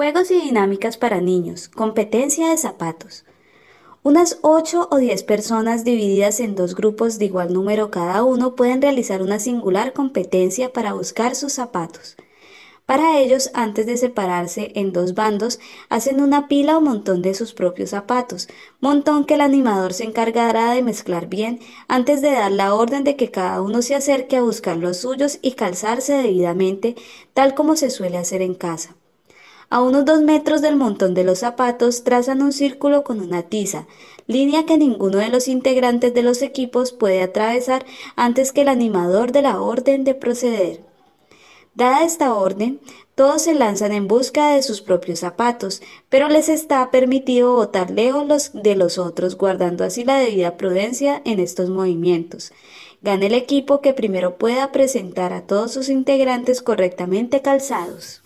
Juegos y dinámicas para niños. Competencia de zapatos. Unas 8 o 10 personas divididas en dos grupos de igual número cada uno pueden realizar una singular competencia para buscar sus zapatos. Para ellos, antes de separarse en dos bandos, hacen una pila o montón de sus propios zapatos, montón que el animador se encargará de mezclar bien antes de dar la orden de que cada uno se acerque a buscar los suyos y calzarse debidamente, tal como se suele hacer en casa. A unos dos metros del montón de los zapatos trazan un círculo con una tiza, línea que ninguno de los integrantes de los equipos puede atravesar antes que el animador de la orden de proceder. Dada esta orden, todos se lanzan en busca de sus propios zapatos, pero les está permitido botar lejos los de los otros, guardando así la debida prudencia en estos movimientos. Gana el equipo que primero pueda presentar a todos sus integrantes correctamente calzados.